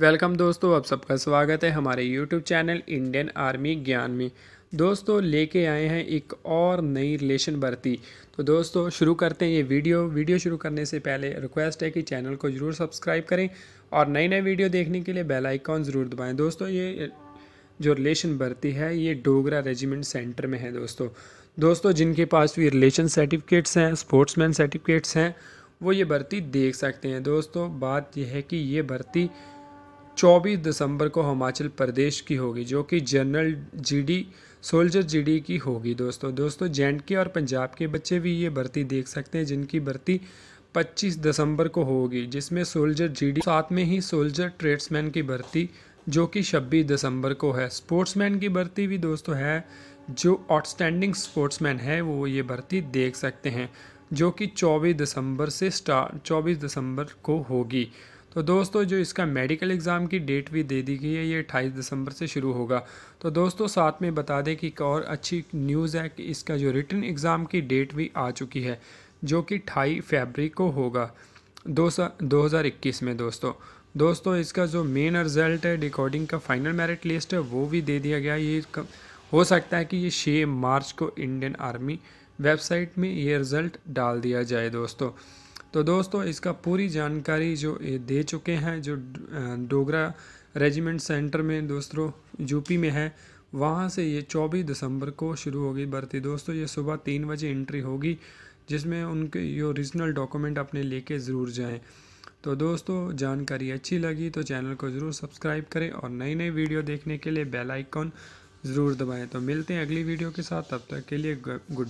welcome दोस्तों आप सबका स्वागत है हमारे यूट्यूब चैनल इंडियन आर्मी ज्ञान में दोस्तों लेके आए हैं एक और नई रिलेशन भर्ती तो दोस्तों शुरू करते हैं ये वीडियो वीडियो शुरू करने से पहले रिक्वेस्ट है कि चैनल को ज़रूर सब्सक्राइब करें और नई नई वीडियो देखने के लिए बेल आइकॉन ज़रूर दबाएं दोस्तों ये जो रिलेशन भर्ती है ये डोगरा रेजिमेंट सेंटर में है दोस्तों दोस्तों जिनके पास भी रिलेशन सर्टिफिकेट्स हैं स्पोर्ट्स सर्टिफिकेट्स हैं वो ये भर्ती देख सकते हैं दोस्तों बात यह है कि ये भर्ती 24 दिसंबर को हिमाचल प्रदेश की होगी जो कि जनरल जीडी सोल्जर जीडी की होगी दोस्तों दोस्तों जे के और पंजाब के बच्चे भी ये भर्ती देख सकते हैं जिनकी भर्ती 25 दिसंबर को होगी जिसमें सोल्जर जीडी साथ में ही सोल्जर ट्रेड्समैन की भर्ती जो कि छब्बीस दिसंबर को है स्पोर्ट्समैन की भर्ती भी दोस्तों है जो आउटस्टैंडिंग स्पोर्ट्समैन है वो ये भर्ती देख सकते हैं जो कि 24 दिसंबर से स्टार्ट 24 दिसंबर को होगी तो दोस्तों जो इसका मेडिकल एग्ज़ाम की डेट भी दे दी गई है ये अट्ठाईस दिसंबर से शुरू होगा तो दोस्तों साथ में बता दें कि एक और अच्छी न्यूज़ है कि इसका जो रिटर्न एग्ज़ाम की डेट भी आ चुकी है जो कि ढाई फेबरी को होगा दो हज़ार इक्कीस में दोस्तों दोस्तों इसका जो मेन रिज़ल्ट है रिकॉर्डिंग का फाइनल मेरिट लिस्ट है वो भी दे दिया गया ये हो सकता है कि ये छः मार्च को इंडियन आर्मी वेबसाइट में ये रिज़ल्ट डाल दिया जाए दोस्तों तो दोस्तों इसका पूरी जानकारी जो ये दे चुके हैं जो डोगरा रेजिमेंट सेंटर में दोस्तों यूपी में है वहाँ से ये 24 दिसंबर को शुरू होगी भर्ती दोस्तों ये सुबह तीन बजे एंट्री होगी जिसमें उनके ये ओरिजिनल डॉक्यूमेंट अपने लेके ज़रूर जाएं तो दोस्तों जानकारी अच्छी लगी तो चैनल को ज़रूर सब्सक्राइब करें और नई नई वीडियो देखने के लिए बेल आइकॉन ज़रूर दबाएं तो मिलते हैं अगली वीडियो के साथ तब तक के लिए गुड